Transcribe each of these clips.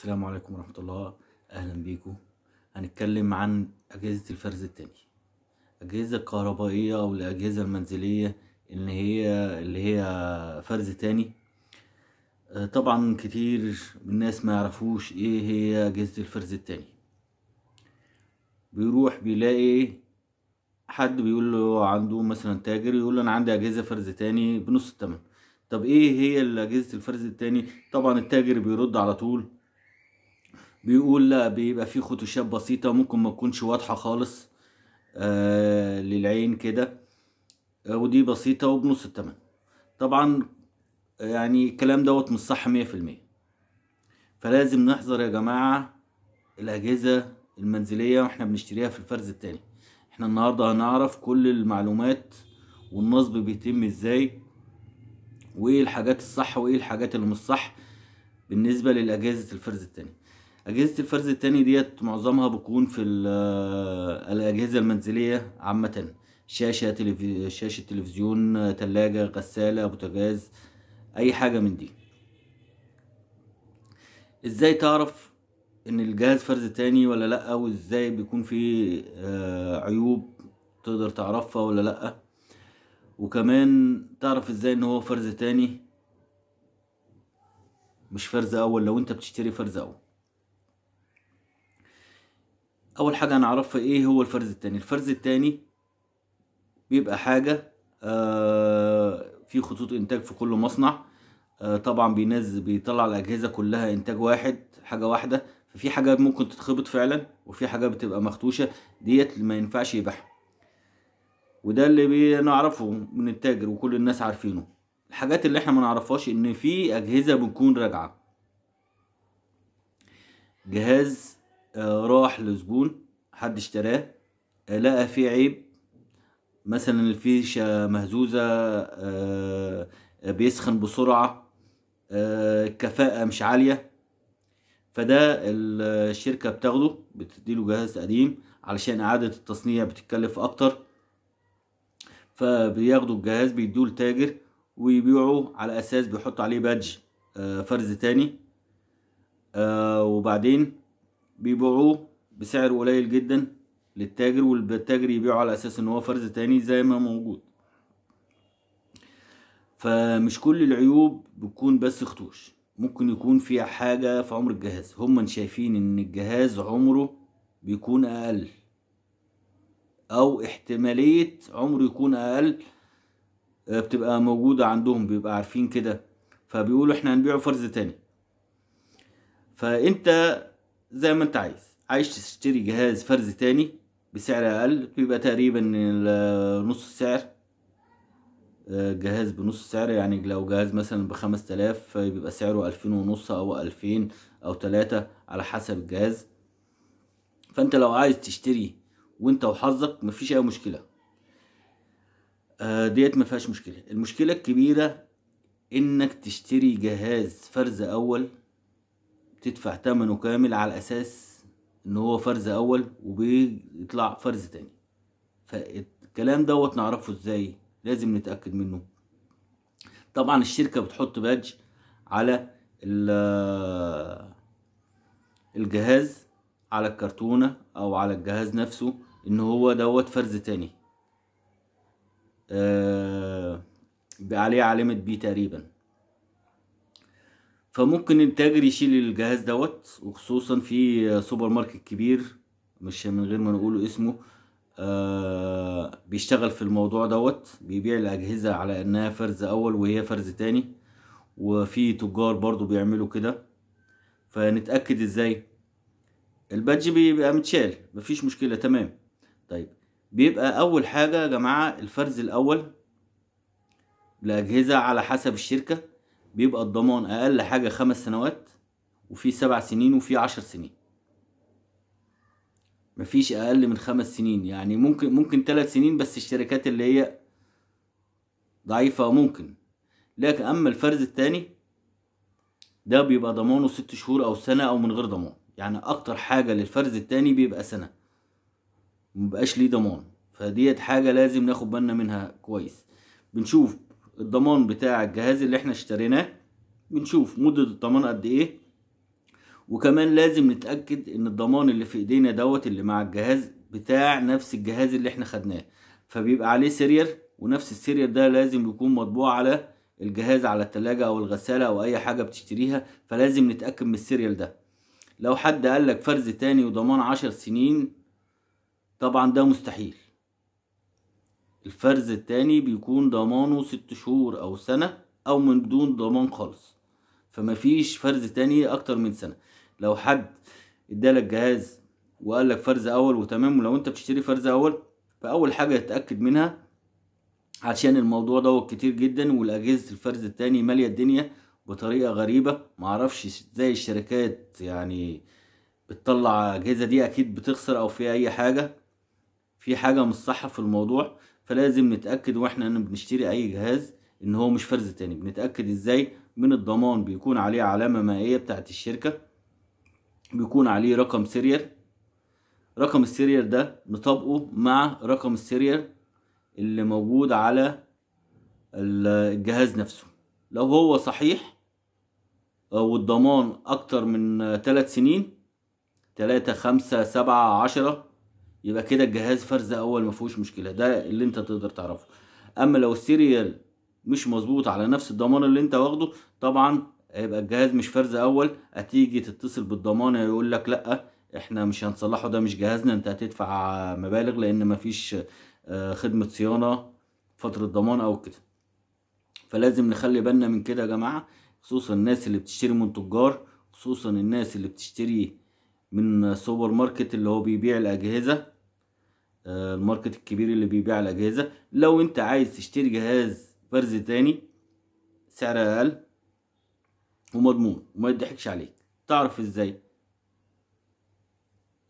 السلام عليكم ورحمة الله أهلا بيكم هنتكلم عن أجهزة الفرز التاني أجهزة الكهربائية أو الأجهزة المنزلية إن هي اللي هي فرز تاني آه، طبعا كتير من الناس ما يعرفوش إيه هي أجهزة الفرز التاني بيروح بيلاقي حد بيقول له عنده مثلا تاجر يقول له أنا عندي أجهزة فرز تاني بنص التمن طب ايه هي اجهزه الفرز التاني طبعا التاجر بيرد على طول بيقول لا بيبقى فيه خدوشات بسيطة ممكن ما تكونش واضحة خالص آه للعين كده آه ودي بسيطة وبنص التمن طبعا آه، يعني الكلام دوت مش صح مية في المية فلازم نحذر يا جماعة الأجهزة المنزلية واحنا بنشتريها في الفرز التاني احنا النهاردة هنعرف كل المعلومات والنصب بيتم ازاي وايه الحاجات الصح وايه الحاجات اللي مش صح بالنسبة للأجهزة الفرز التاني اجهزه الفرز الثاني ديت معظمها بتكون في آه، الاجهزه المنزليه عامه شاشه تلفي شاشه تلفزيون ثلاجه غساله بوتاجاز اي حاجه من دي ازاي تعرف ان الجهاز فرز تاني ولا لا وازاي بيكون فيه آه، عيوب تقدر تعرفها ولا لا وكمان تعرف ازاي ان هو فرز تاني مش فرز اول لو انت بتشتري فرز اول اول حاجه هنعرفها ايه هو الفرز التاني الفرز التاني بيبقى حاجه آه في خطوط انتاج في كل مصنع آه طبعا بينزل بيطلع الاجهزه كلها انتاج واحد حاجه واحده ففي حاجات ممكن تتخبط فعلا وفي حاجات بتبقى مختوشه ديت ما ينفعش يبيعها وده اللي بنعرفه من التاجر وكل الناس عارفينه الحاجات اللي احنا ما نعرفهاش ان في اجهزه بتكون راجعه جهاز آه، راح لزبون حد اشتراه آه، لقى فيه عيب مثلا الفيشة مهزوزة آه، بيسخن بسرعة الكفاءة مش عالية فده الشركة بتاخده بتديله جهاز قديم علشان إعادة التصنيع بتتكلف أكتر فبياخدوا الجهاز بيدوه لتاجر ويبيعه على أساس بيحط عليه بادج فرز تاني وبعدين بيبيعوه بسعر قليل جدا للتاجر والتاجر يبيعه على اساس ان هو فرز تاني زي ما موجود فمش كل العيوب بتكون بس خطوش ممكن يكون فيها حاجة في عمر الجهاز هما شايفين ان الجهاز عمره بيكون اقل او احتمالية عمره يكون اقل آه، بتبقى موجودة عندهم بيبقى عارفين كده فبيقولوا احنا هنبيعه فرز تاني فانت زي ما انت عايز عايز تشتري جهاز فرز تاني بسعر اقل بيبقى تقريبا نص السعر آه، جهاز بنص سعر يعني لو جهاز مثلا بخمس تلاف بيبقى سعره الفين ونص او الفين او تلاتة على حسب الجهاز فانت لو عايز تشتري وانت وحظك مفيش اي مشكلة آه، ديت مفيهاش مشكلة المشكلة الكبيرة انك تشتري جهاز فرز اول بتدفع تمنه كامل على اساس ان هو فرز اول وبيطلع فرز تاني فالكلام دوت نعرفه ازاي لازم نتاكد منه طبعا الشركه بتحط بادج على الجهاز على الكرتونه او على الجهاز نفسه ان هو دوت فرز تاني آه عليه علامه بي تقريبا فممكن التاجر يشيل الجهاز دوت وخصوصا في سوبر ماركت كبير مش من غير ما نقوله اسمه آه، بيشتغل في الموضوع دوت بيبيع الأجهزة على إنها فرز أول وهي فرز تاني وفي تجار برضو بيعملوا كده فنتأكد إزاي البادج بيبقى متشال مفيش مشكلة تمام طيب بيبقى أول حاجة يا جماعة الفرز الأول لاجهزة على حسب الشركة بيبقى الضمان اقل حاجه خمس سنوات وفي سبع سنين وفي عشر سنين مفيش اقل من خمس سنين يعني ممكن ممكن ثلاث سنين بس الشركات اللي هي ضعيفه ممكن لكن اما الفرز التاني ده بيبقى ضمانه ست شهور او سنه او من غير ضمان يعني اكتر حاجه للفرز التاني بيبقى سنه مبقاش ليه ضمان فديت حاجه لازم ناخد بالنا منها كويس بنشوف الضمان بتاع الجهاز اللي احنا اشتريناه بنشوف مدة الضمان قد ايه وكمان لازم نتأكد ان الضمان اللي في ايدينا دوت اللي مع الجهاز بتاع نفس الجهاز اللي احنا خدناه فبيبقى عليه سيرير ونفس السيرير ده لازم يكون مطبوع على الجهاز على التلاجة او الغسالة او اي حاجة بتشتريها فلازم نتأكد من السيريال ده لو حد قالك فرز تاني وضمان عشر سنين طبعا ده مستحيل الفرز التاني بيكون ضمانه ست شهور او سنة او من بدون ضمان خالص فمفيش فرز تاني اكتر من سنة لو حد ادالك جهاز وقال لك فرز اول وتمام ولو انت بتشتري فرز اول فاول حاجة اتأكد منها عشان الموضوع دوت كتير جدا والاجهزة الفرز التاني مالية الدنيا بطريقة غريبة معرفش زي الشركات يعني بتطلع اجهزة دي اكيد بتخسر او فيها اي حاجة في حاجة مش صح في الموضوع فلازم نتاكد واحنا ان بنشتري اي جهاز ان هو مش فرز تاني بنتاكد ازاي من الضمان بيكون عليه علامه مائيه بتاعه الشركه بيكون عليه رقم سيريال رقم السيريال ده نطابقه مع رقم السيريال اللي موجود على الجهاز نفسه لو هو صحيح والضمان اكتر من 3 سنين 3 5 7 10 يبقى كده الجهاز فرز اول ما فيهوش مشكله ده اللي انت تقدر تعرفه اما لو السيريال مش مظبوط على نفس الضمان اللي انت واخده طبعا هيبقى الجهاز مش فرز اول هتيجي تتصل بالضمان يقول لك لا احنا مش هنصلحه ده مش جهازنا انت هتدفع مبالغ لان مفيش آه، خدمه صيانه فتره ضمان او كده فلازم نخلي بالنا من كده يا جماعه خصوصا الناس اللي بتشتري من تجار خصوصا الناس اللي بتشتري من سوبر ماركت اللي هو بيبيع الاجهزه آه، الماركت الكبير اللي بيبيع الاجهزه لو انت عايز تشتري جهاز فرز تاني سعر اقل ومضمون وما يضحكش عليك تعرف ازاي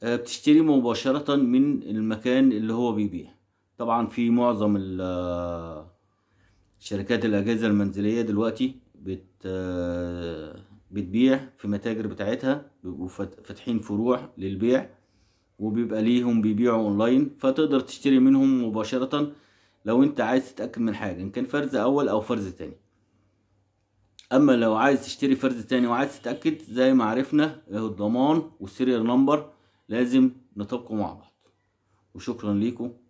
آه، بتشتري مباشرة من المكان اللي هو بيبيع طبعا في معظم آه، شركات الاجهزة المنزلية دلوقتي بت بتبيع في متاجر بتاعتها بيبقوا فاتحين فروع للبيع وبيبقى ليهم بيبيعوا اونلاين فتقدر تشتري منهم مباشرة لو انت عايز تتأكد من حاجة ان كان فرز اول او فرز تاني اما لو عايز تشتري فرز تاني وعايز تتأكد زي ما عرفنا الضمان والسيريال نمبر لازم نطبقه مع بعض وشكرا ليكم